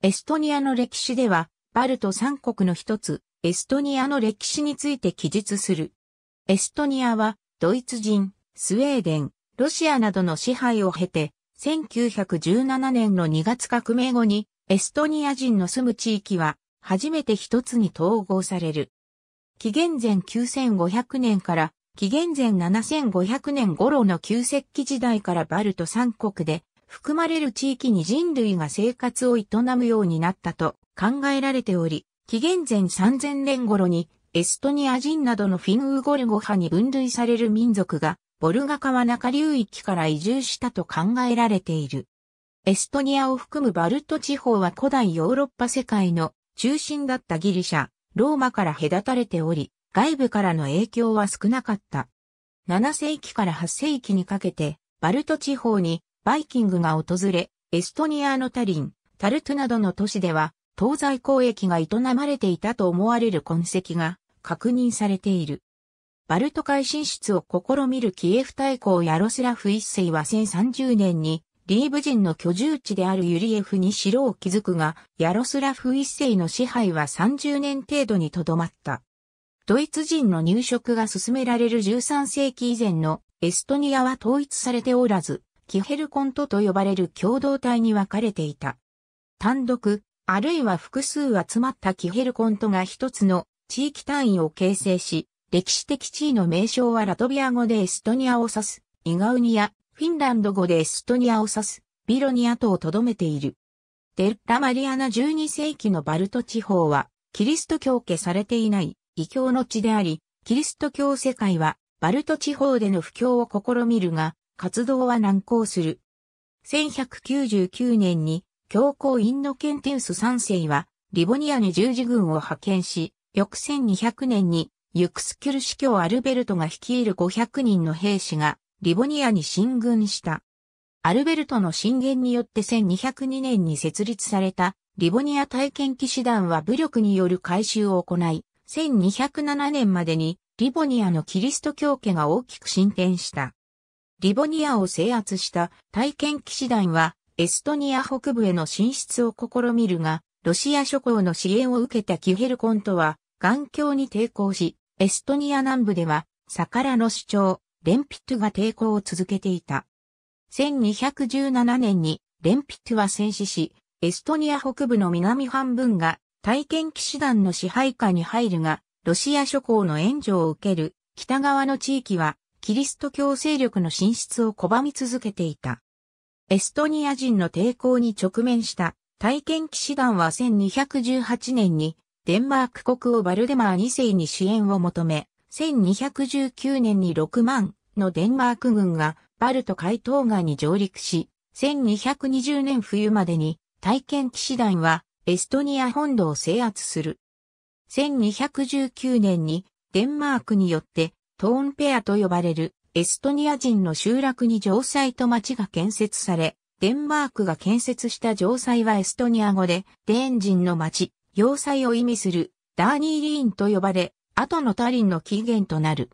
エストニアの歴史では、バルト三国の一つ、エストニアの歴史について記述する。エストニアは、ドイツ人、スウェーデン、ロシアなどの支配を経て、1917年の2月革命後に、エストニア人の住む地域は、初めて一つに統合される。紀元前9500年から、紀元前7500年頃の旧石器時代からバルト三国で、含まれる地域に人類が生活を営むようになったと考えられており、紀元前3000年頃にエストニア人などのフィンウーゴルゴ派に分類される民族がボルガ川中流域から移住したと考えられている。エストニアを含むバルト地方は古代ヨーロッパ世界の中心だったギリシャ、ローマから隔たれており、外部からの影響は少なかった。7世紀から8世紀にかけて、バルト地方にバイキングが訪れ、エストニアのタリン、タルトなどの都市では、東西交易が営まれていたと思われる痕跡が確認されている。バルト海進出を試みるキエフ大公ヤロスラフ一世は1030年にリーブ人の居住地であるユリエフに城を築くが、ヤロスラフ一世の支配は30年程度にとどまった。ドイツ人の入植が進められる13世紀以前のエストニアは統一されておらず、キヘルコントと呼ばれる共同体に分かれていた。単独、あるいは複数集まったキヘルコントが一つの地域単位を形成し、歴史的地位の名称はラトビア語でエストニアを指す、イガウニア、フィンランド語でエストニアを指す、ビロニアとを留めている。デッラ・マリアナ12世紀のバルト地方は、キリスト教家されていない、異教の地であり、キリスト教世界は、バルト地方での布教を試みるが、活動は難航する。1199年に教皇インノケンテウス3世はリボニアに十字軍を派遣し、翌1200年にユクスキュル司教アルベルトが率いる500人の兵士がリボニアに進軍した。アルベルトの進言によって1202年に設立されたリボニア体験騎士団は武力による改修を行い、1207年までにリボニアのキリスト教家が大きく進展した。リボニアを制圧した体験騎士団はエストニア北部への進出を試みるが、ロシア諸侯の支援を受けたキュヘルコントは、眼鏡に抵抗し、エストニア南部では、サカラの主張、レンピットが抵抗を続けていた。1217年に、レンピットは戦死し、エストニア北部の南半分が、体験騎士団の支配下に入るが、ロシア諸侯の援助を受ける、北側の地域は、キリスト教勢力の進出を拒み続けていた。エストニア人の抵抗に直面した体験騎士団は1218年にデンマーク国王バルデマー2世に支援を求め、1219年に6万のデンマーク軍がバルト海東岸に上陸し、1220年冬までに体験騎士団はエストニア本土を制圧する。1219年にデンマークによってトーンペアと呼ばれるエストニア人の集落に城塞と町が建設され、デンマークが建設した城塞はエストニア語で、デーン人の町、要塞を意味するダーニーリーンと呼ばれ、後のタリンの起源となる。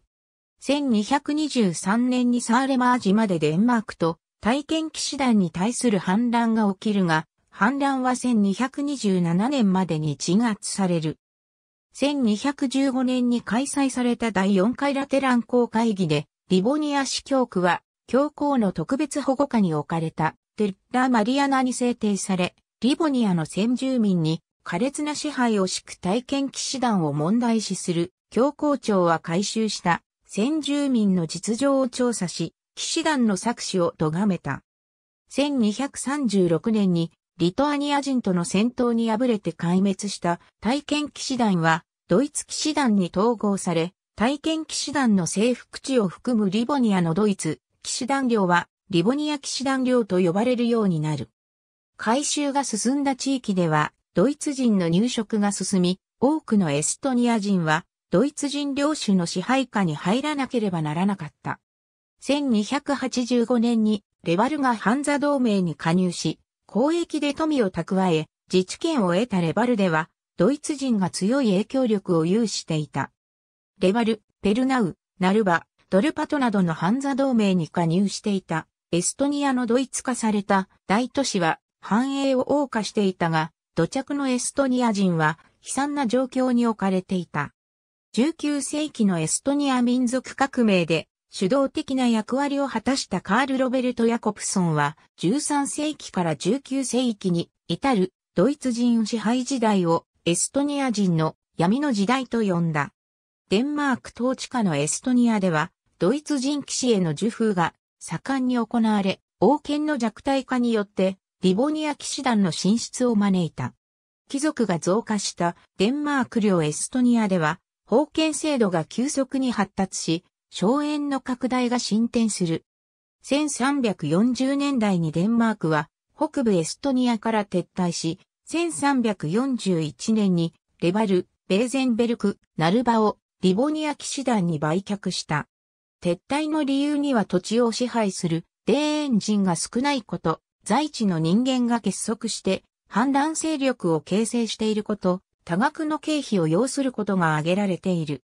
1223年にサーレマージまでデンマークと体験騎士団に対する反乱が起きるが、反乱は1227年までに鎮圧される。1215年に開催された第4回ラテラン公会議で、リボニア市教区は、教皇の特別保護下に置かれた、テッラ・マリアナに制定され、リボニアの先住民に、苛烈な支配を敷く体験騎士団を問題視する、教皇庁は回収した、先住民の実情を調査し、騎士団の作詞を咎めた。1236年に、リトアニア人との戦闘に敗れて壊滅した体験騎士団は、ドイツ騎士団に統合され、体験騎士団の征服地を含むリボニアのドイツ、騎士団領はリボニア騎士団領と呼ばれるようになる。改修が進んだ地域では、ドイツ人の入植が進み、多くのエストニア人は、ドイツ人領主の支配下に入らなければならなかった。1285年に、レバルがハンザ同盟に加入し、交易で富を蓄え、自治権を得たレバルでは、ドイツ人が強い影響力を有していた。レバル、ペルナウ、ナルバ、ドルパトなどのハンザ同盟に加入していた、エストニアのドイツ化された大都市は繁栄を謳歌していたが、土着のエストニア人は悲惨な状況に置かれていた。19世紀のエストニア民族革命で主導的な役割を果たしたカール・ロベルト・ヤコプソンは13世紀から19世紀に至るドイツ人支配時代をエストニア人の闇の時代と呼んだ。デンマーク統治下のエストニアでは、ドイツ人騎士への受封が盛んに行われ、王権の弱体化によって、リボニア騎士団の進出を招いた。貴族が増加したデンマーク領エストニアでは、封建制度が急速に発達し、荘園の拡大が進展する。1340年代にデンマークは、北部エストニアから撤退し、1341年にレバル、ベーゼンベルク、ナルバをリボニア騎士団に売却した。撤退の理由には土地を支配するデーン人が少ないこと、在地の人間が結束して反乱勢力を形成していること、多額の経費を要することが挙げられている。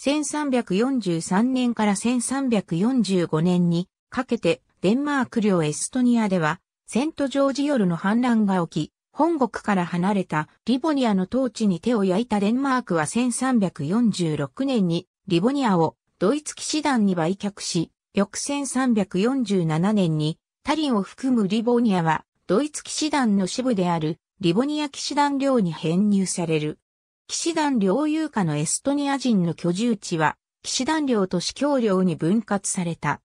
1343年から1345年にかけてデンマーク領エストニアではセントジョージルの反乱が起き、本国から離れたリボニアの統治に手を焼いたデンマークは1346年にリボニアをドイツ騎士団に売却し、翌1347年にタリンを含むリボニアはドイツ騎士団の支部であるリボニア騎士団領に編入される。騎士団領有下のエストニア人の居住地は騎士団領と司教領に分割された。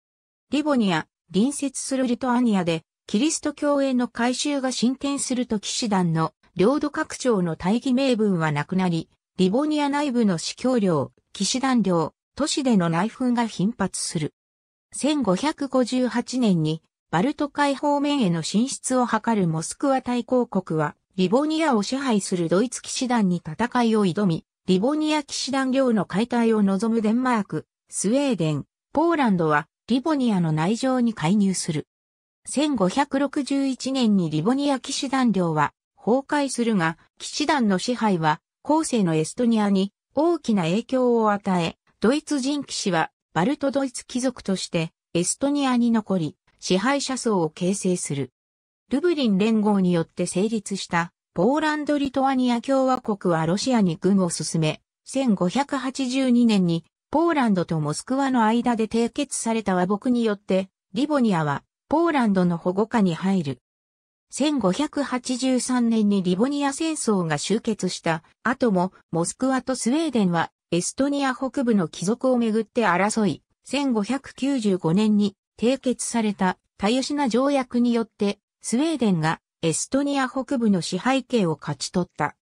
リボニア、隣接するリトアニアでキリスト教への改宗が進展すると騎士団の領土拡張の大義名分はなくなり、リボニア内部の司教領、騎士団領、都市での内紛が頻発する。1558年にバルト海方面への進出を図るモスクワ大公国は、リボニアを支配するドイツ騎士団に戦いを挑み、リボニア騎士団領の解体を望むデンマーク、スウェーデン、ポーランドはリボニアの内情に介入する。1561年にリボニア騎士団領は崩壊するが、騎士団の支配は後世のエストニアに大きな影響を与え、ドイツ人騎士はバルトドイツ貴族としてエストニアに残り、支配者層を形成する。ルブリン連合によって成立したポーランド・リトアニア共和国はロシアに軍を進め、1582年にポーランドとモスクワの間で締結された和睦によって、リボニアはポーランドの保護下に入る。1583年にリボニア戦争が終結した後もモスクワとスウェーデンはエストニア北部の貴族をめぐって争い、1595年に締結されたタユシナ条約によってスウェーデンがエストニア北部の支配権を勝ち取った。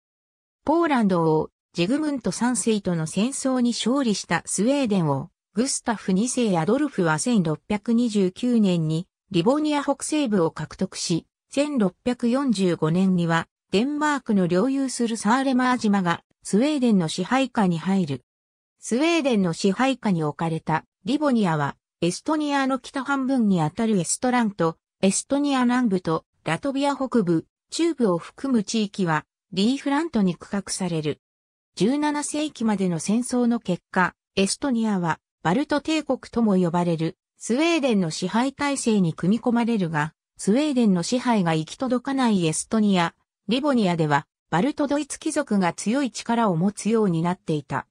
ポーランドをジグムント3世との戦争に勝利したスウェーデンをグスタフ2世アドルフは1629年にリボニア北西部を獲得し、1645年にはデンマークの領有するサーレマー島がスウェーデンの支配下に入る。スウェーデンの支配下に置かれたリボニアはエストニアの北半分にあたるエストランとエストニア南部とラトビア北部、中部を含む地域はリーフラントに区画される。17世紀までの戦争の結果、エストニアはバルト帝国とも呼ばれるスウェーデンの支配体制に組み込まれるが、スウェーデンの支配が行き届かないエストニア、リボニアでは、バルトドイツ貴族が強い力を持つようになっていた。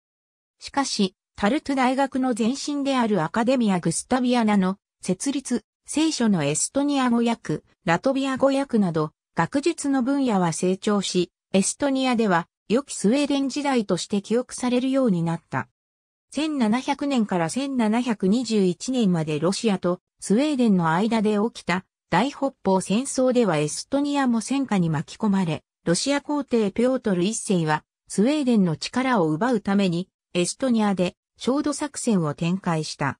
しかし、タルト大学の前身であるアカデミア・グスタビアナの設立、聖書のエストニア語訳、ラトビア語訳など、学術の分野は成長し、エストニアでは、良きスウェーデン時代として記憶されるようになった。1700年から1721年までロシアとスウェーデンの間で起きた大北方戦争ではエストニアも戦火に巻き込まれ、ロシア皇帝ピョートル一世はスウェーデンの力を奪うためにエストニアで焦土作戦を展開した。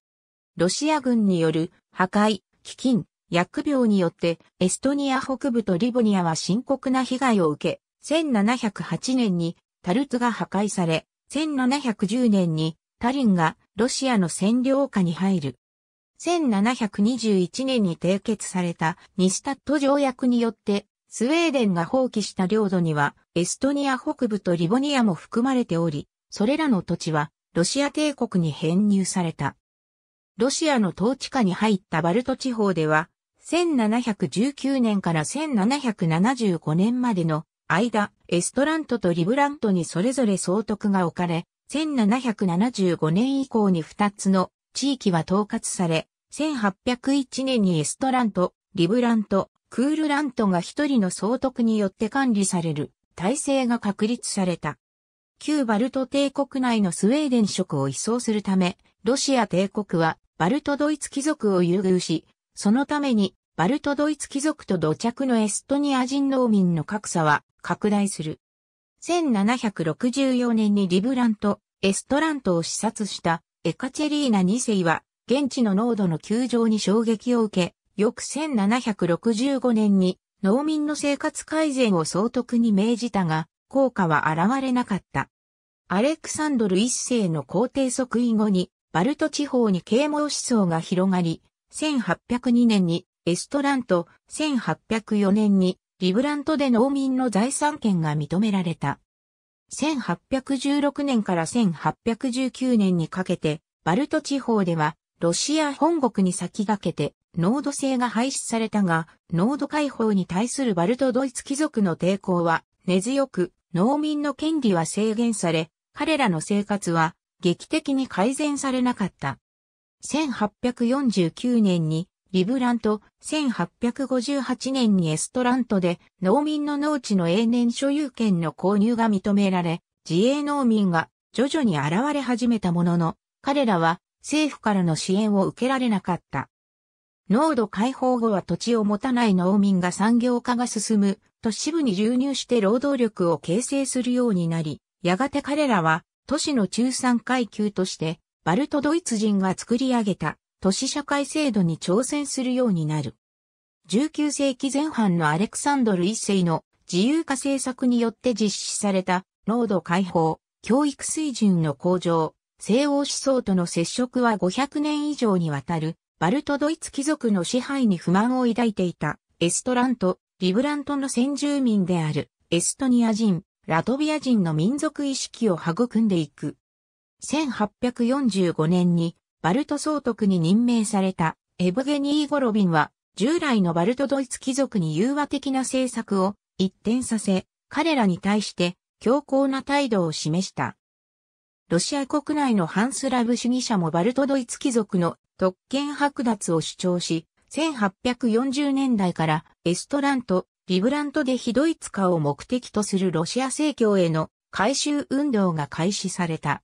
ロシア軍による破壊、飢饉、薬病によってエストニア北部とリボニアは深刻な被害を受け、1708年にタルツが破壊され、1710年にタリンがロシアの占領下に入る。1721年に締結されたニスタット条約によって、スウェーデンが放棄した領土には、エストニア北部とリボニアも含まれており、それらの土地は、ロシア帝国に編入された。ロシアの統治下に入ったバルト地方では、1719年から1775年までの間、エストラントとリブラントにそれぞれ総督が置かれ、1775年以降に2つの地域は統括され、1801年にエストラント、リブラント、クールラントが一人の総督によって管理される体制が確立された。旧バルト帝国内のスウェーデン色を移送するため、ロシア帝国はバルトドイツ貴族を優遇し、そのためにバルトドイツ貴族と土着のエストニア人農民の格差は拡大する。1764年にリブラント、エストラントを視察したエカチェリーナ2世は、現地の濃度の急上に衝撃を受け、翌1765年に農民の生活改善を総督に命じたが、効果は現れなかった。アレクサンドル一世の皇帝即位後に、バルト地方に啓蒙思想が広がり、1802年にエストラント、1804年にリブラントで農民の財産権が認められた。1816年から1819年にかけて、バルト地方では、ロシア本国に先駆けて、濃度制が廃止されたが、濃度解放に対するバルトドイツ貴族の抵抗は根強く、農民の権利は制限され、彼らの生活は劇的に改善されなかった。1849年にリブラント、1858年にエストラントで農民の農地の永年所有権の購入が認められ、自営農民が徐々に現れ始めたものの、彼らは政府からの支援を受けられなかった。農土解放後は土地を持たない農民が産業化が進む都市部に流入して労働力を形成するようになり、やがて彼らは都市の中産階級としてバルトドイツ人が作り上げた都市社会制度に挑戦するようになる。19世紀前半のアレクサンドル一世の自由化政策によって実施された労働解放、教育水準の向上、西欧思想との接触は500年以上にわたる、バルトドイツ貴族の支配に不満を抱いていた、エストラント、リブラントの先住民である、エストニア人、ラトビア人の民族意識を育んでいく。1845年にバルト総督に任命されたエブゲニー・ゴロビンは、従来のバルトドイツ貴族に融和的な政策を一転させ、彼らに対して強硬な態度を示した。ロシア国内のハンスラブ主義者もバルトドイツ貴族の特権剥奪を主張し、1840年代からエストラント、リブラントで非ドイツ化を目的とするロシア正教への改修運動が開始された。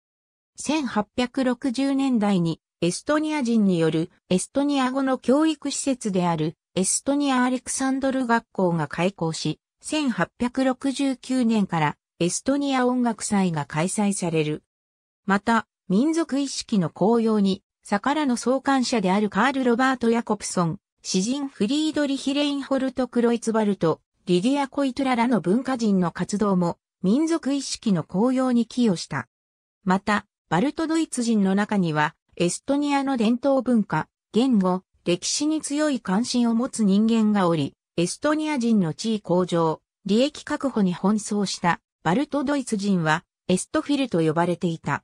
1860年代にエストニア人によるエストニア語の教育施設であるエストニアアレクサンドル学校が開校し、1869年からエストニア音楽祭が開催される。また、民族意識の高揚に、魚の創刊者であるカール・ロバート・ヤコプソン、詩人フリードリヒ・レインホルト・クロイツバルト、リディア・コイトラらの文化人の活動も民族意識の高揚に寄与した。また、バルトドイツ人の中には、エストニアの伝統文化、言語、歴史に強い関心を持つ人間がおり、エストニア人の地位向上、利益確保に奔走したバルトドイツ人はエストフィルと呼ばれていた。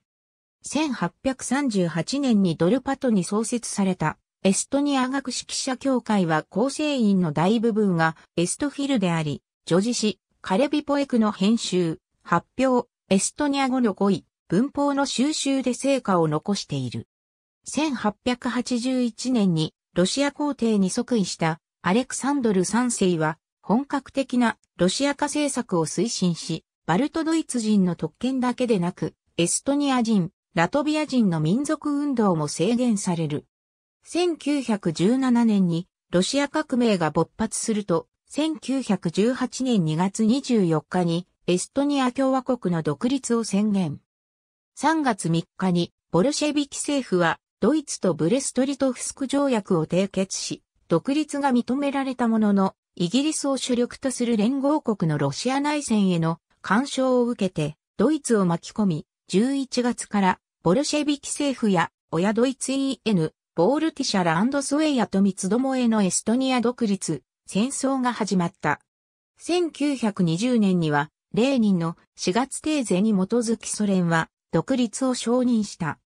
1838年にドルパトに創設されたエストニア学識者協会は構成員の大部分がエストフィルであり、女児誌カレビポエクの編集、発表、エストニア語の語彙、文法の収集で成果を残している。1881年にロシア皇帝に即位したアレクサンドル3世は本格的なロシア化政策を推進し、バルトドイツ人の特権だけでなく、エストニア人、ラトビア人の民族運動も制限される。1917年にロシア革命が勃発すると、1918年2月24日にエストニア共和国の独立を宣言。3月3日にボルシェビキ政府はドイツとブレストリトフスク条約を締結し、独立が認められたものの、イギリスを主力とする連合国のロシア内戦への干渉を受けて、ドイツを巻き込み、11月からボルシェビキ政府や親ドイツ EN、ボールティシャラスウェイアと三つどもへのエストニア独立、戦争が始まった。1920年には、レーニンの4月定税に基づきソ連は独立を承認した。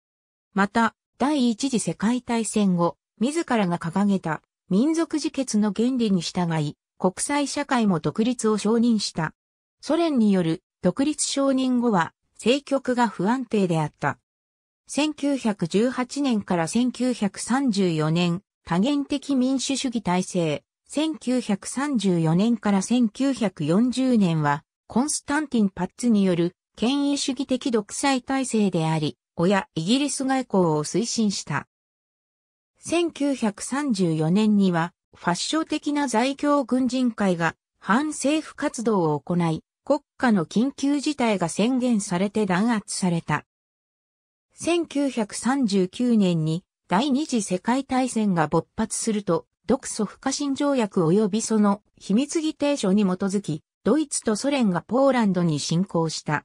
また、第一次世界大戦後、自らが掲げた民族自決の原理に従い、国際社会も独立を承認した。ソ連による独立承認後は、政局が不安定であった。1918年から1934年、多元的民主主義体制。1934年から1940年は、コンスタンティン・パッツによる権威主義的独裁体制であり、親イギリス外交を推進した。1934年には、ファッション的な在京軍人会が反政府活動を行い、国家の緊急事態が宣言されて弾圧された。1939年に第二次世界大戦が勃発すると、独ソ不可侵条約及びその秘密議定書に基づき、ドイツとソ連がポーランドに侵攻した。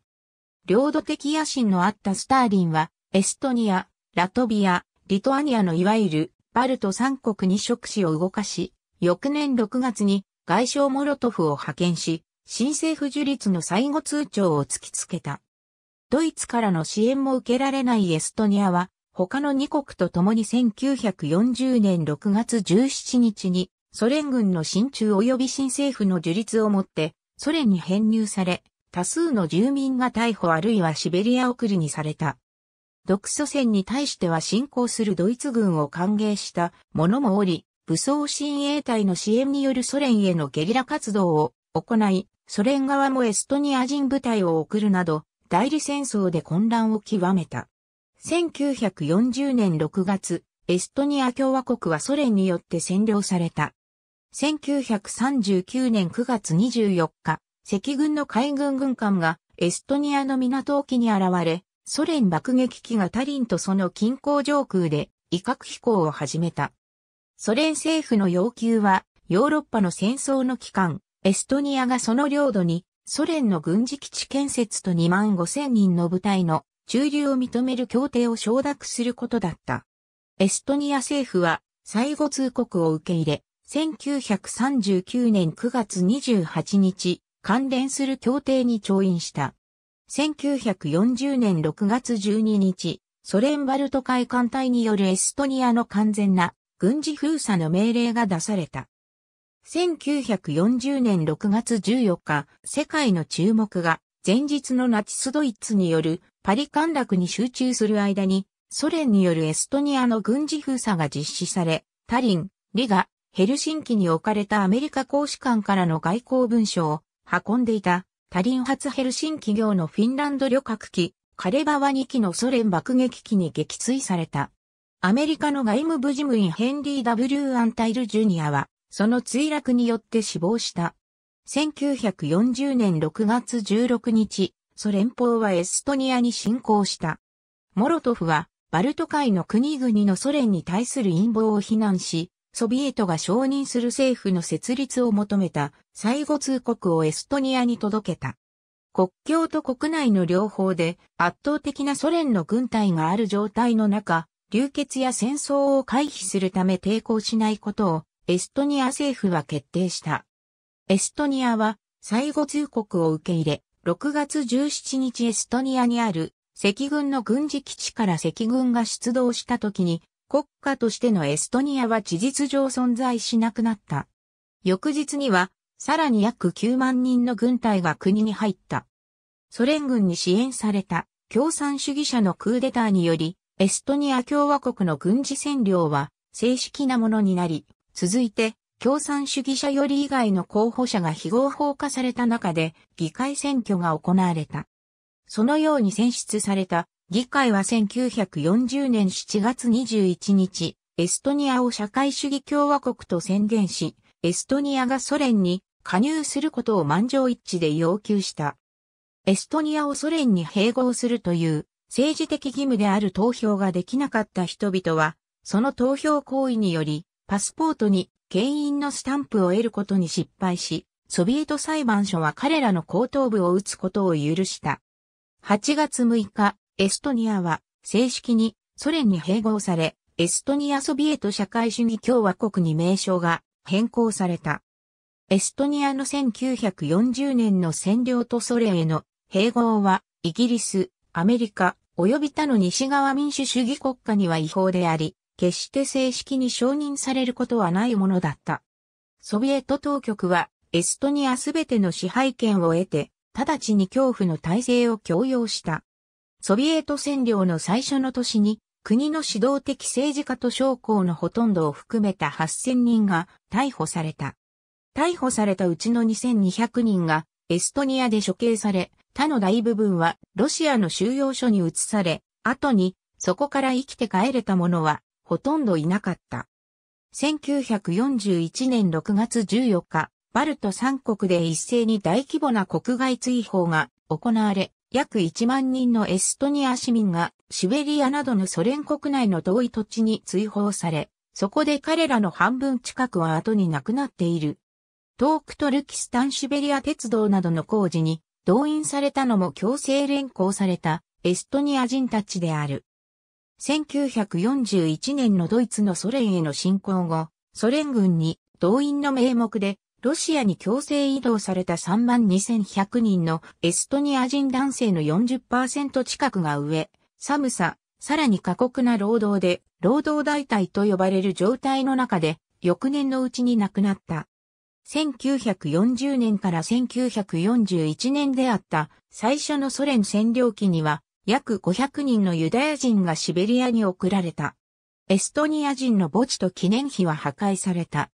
領土的野心のあったスターリンは、エストニア、ラトビア、リトアニアのいわゆるバルト三国に触手を動かし、翌年6月に外相モロトフを派遣し、新政府樹立の最後通帳を突きつけた。ドイツからの支援も受けられないエストニアは、他の2国と共に1940年6月17日に、ソ連軍の進駐及び新政府の樹立をもって、ソ連に編入され、多数の住民が逮捕あるいはシベリア送りにされた。独ソ戦に対しては侵攻するドイツ軍を歓迎した者もおり、武装親衛隊の支援によるソ連へのゲリラ活動を行い、ソ連側もエストニア人部隊を送るなど、代理戦争で混乱を極めた。1940年6月、エストニア共和国はソ連によって占領された。1939年9月24日、赤軍の海軍軍艦がエストニアの港沖に現れ、ソ連爆撃機がタリンとその近郊上空で威嚇飛行を始めた。ソ連政府の要求は、ヨーロッパの戦争の期間、エストニアがその領土にソ連の軍事基地建設と2万5千人の部隊の駐留を認める協定を承諾することだった。エストニア政府は最後通告を受け入れ、1939年9月28日、関連する協定に調印した。1940年6月12日、ソ連バルト海艦隊によるエストニアの完全な軍事封鎖の命令が出された。1940年6月14日、世界の注目が前日のナチスドイツによるパリ陥落に集中する間に、ソ連によるエストニアの軍事封鎖が実施され、タリン、リガ、ヘルシンキに置かれたアメリカ公使館からの外交文書を運んでいた、タリン発ヘルシン企業のフィンランド旅客機、カレバワ2機のソ連爆撃機に撃墜された。アメリカの外務部事務員ヘンリー・ W・ アンタイル・ジュニアは、その墜落によって死亡した。1940年6月16日、ソ連邦はエストニアに侵攻した。モロトフは、バルト海の国々のソ連に対する陰謀を非難し、ソビエトが承認する政府の設立を求めた最後通告をエストニアに届けた。国境と国内の両方で圧倒的なソ連の軍隊がある状態の中、流血や戦争を回避するため抵抗しないことをエストニア政府は決定した。エストニアは最後通告を受け入れ、6月17日エストニアにある赤軍の軍事基地から赤軍が出動した時に国家としてのエストニアは事実上存在しなくなった。翌日には、さらに約9万人の軍隊が国に入った。ソ連軍に支援された共産主義者のクーデターにより、エストニア共和国の軍事占領は正式なものになり、続いて共産主義者より以外の候補者が非合法化された中で議会選挙が行われた。そのように選出された議会は1940年7月21日、エストニアを社会主義共和国と宣言し、エストニアがソ連に加入することを満場一致で要求した。エストニアをソ連に併合するという政治的義務である投票ができなかった人々は、その投票行為により、パスポートに権員のスタンプを得ることに失敗し、ソビエト裁判所は彼らの後頭部を打つことを許した。8月6日、エストニアは正式にソ連に併合され、エストニアソビエト社会主義共和国に名称が変更された。エストニアの1940年の占領とソ連への併合は、イギリス、アメリカ、及び他の西側民主主義国家には違法であり、決して正式に承認されることはないものだった。ソビエト当局は、エストニアすべての支配権を得て、直ちに恐怖の体制を強要した。ソビエト占領の最初の年に、国の指導的政治家と将校のほとんどを含めた8000人が逮捕された。逮捕されたうちの2200人がエストニアで処刑され、他の大部分はロシアの収容所に移され、後にそこから生きて帰れた者はほとんどいなかった。1941年6月14日、バルト三国で一斉に大規模な国外追放が行われ、約1万人のエストニア市民がシベリアなどのソ連国内の遠い土地に追放され、そこで彼らの半分近くは後に亡くなっている。トークトルキスタンシベリア鉄道などの工事に動員されたのも強制連行されたエストニア人たちである。1941年のドイツのソ連への侵攻後、ソ連軍に動員の名目でロシアに強制移動された3万2100人のエストニア人男性の40%近くが上、寒さ、さらに過酷な労働で、労働代替と呼ばれる状態の中で、翌年のうちに亡くなった。1940年から1941年であった最初のソ連占領期には約500人のユダヤ人がシベリアに送られた。エストニア人の墓地と記念碑は破壊された。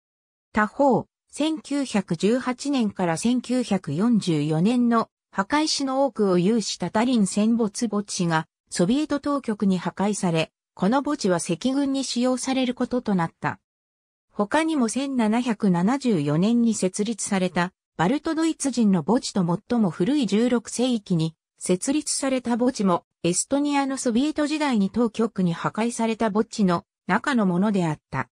他方、1918年から1944年の墓石の多くを有したタリン戦没墓地がソビエト当局に破壊され、この墓地は赤軍に使用されることとなった。他にも1774年に設立されたバルトドイツ人の墓地と最も古い16世紀に設立された墓地もエストニアのソビエト時代に当局に破壊された墓地の中のものであった。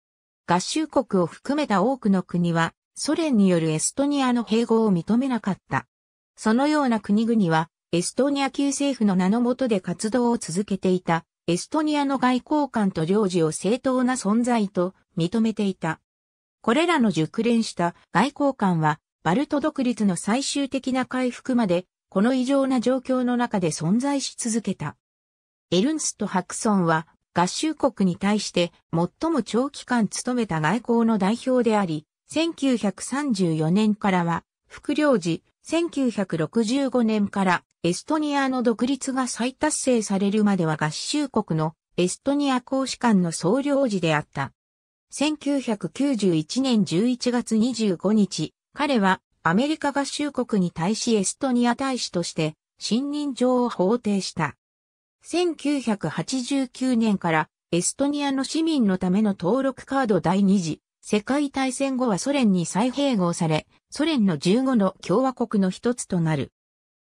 合衆国を含めた多くの国はソ連によるエストニアの併合を認めなかった。そのような国々は、エストニア旧政府の名のもとで活動を続けていた、エストニアの外交官と領事を正当な存在と認めていた。これらの熟練した外交官は、バルト独立の最終的な回復まで、この異常な状況の中で存在し続けた。エルンスト・ハクソンは、合衆国に対して最も長期間務めた外交の代表であり、1934年からは、副領事、1965年からエストニアの独立が再達成されるまでは合衆国のエストニア公使館の総領事であった。1991年11月25日、彼はアメリカ合衆国に対しエストニア大使として信任状を法定した。1989年からエストニアの市民のための登録カード第2次世界大戦後はソ連に再併合され、ソ連の15の共和国の一つとなる。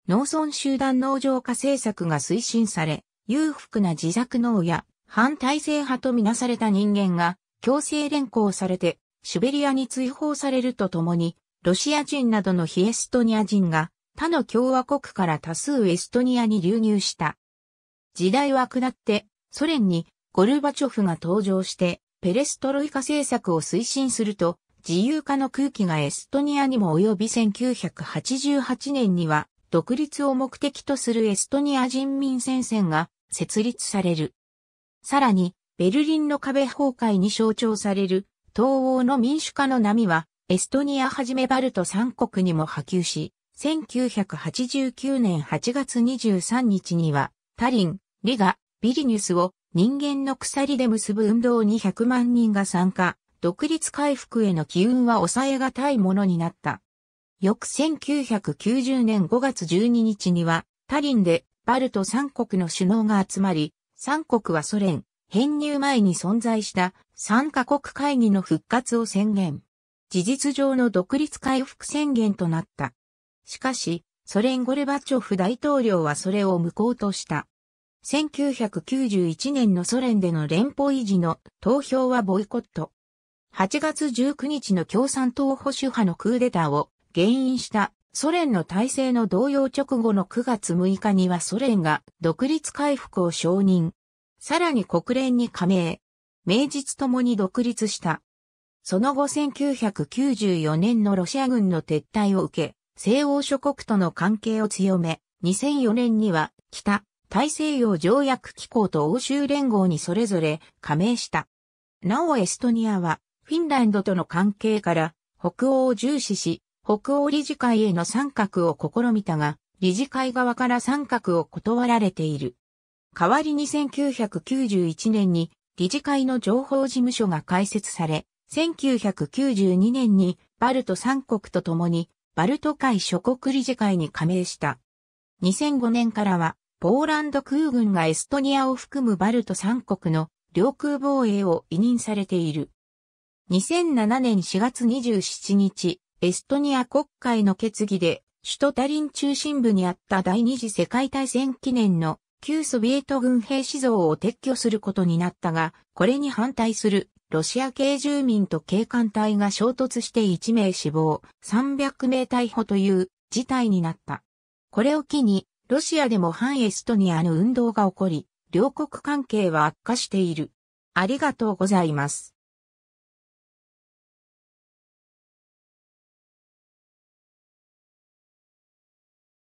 農村集団農場化政策が推進され、裕福な自作農や反体制派とみなされた人間が強制連行されてシュベリアに追放されるとともに、ロシア人などの非エストニア人が他の共和国から多数エストニアに流入した。時代は下ってソ連にゴルバチョフが登場してペレストロイカ政策を推進すると、自由化の空気がエストニアにも及び1988年には、独立を目的とするエストニア人民戦線が設立される。さらに、ベルリンの壁崩壊に象徴される、東欧の民主化の波は、エストニアはじめバルト3国にも波及し、1989年8月23日には、タリン、リガ、ビリニュスを人間の鎖で結ぶ運動に100万人が参加、独立回復への機運は抑えがたいものになった。翌1990年5月12日には、タリンでバルト3国の首脳が集まり、3国はソ連、編入前に存在した3カ国会議の復活を宣言。事実上の独立回復宣言となった。しかし、ソ連ゴルバチョフ大統領はそれを無効とした。1991年のソ連での連邦維持の投票はボイコット。8月19日の共産党保守派のクーデターを原因したソ連の体制の動揺直後の9月6日にはソ連が独立回復を承認。さらに国連に加盟。名実ともに独立した。その後1994年のロシア軍の撤退を受け、西欧諸国との関係を強め、2004年には北、大西洋条約機構と欧州連合にそれぞれ加盟した。なおエストニアは、フィンランドとの関係から、北欧を重視し、北欧理事会への参画を試みたが、理事会側から参画を断られている。代わりに1991年に理事会の情報事務所が開設され、1992年にバルト三国と共にバルト海諸国理事会に加盟した。2005年からはポーランド空軍がエストニアを含むバルト3国の領空防衛を委任されている。2007年4月27日、エストニア国会の決議で、首都タリン中心部にあった第二次世界大戦記念の旧ソビエト軍兵士像を撤去することになったが、これに反対するロシア系住民と警官隊が衝突して1名死亡、300名逮捕という事態になった。これを機にロシアでも反エストニアの運動が起こり、両国関係は悪化している。ありがとうございます。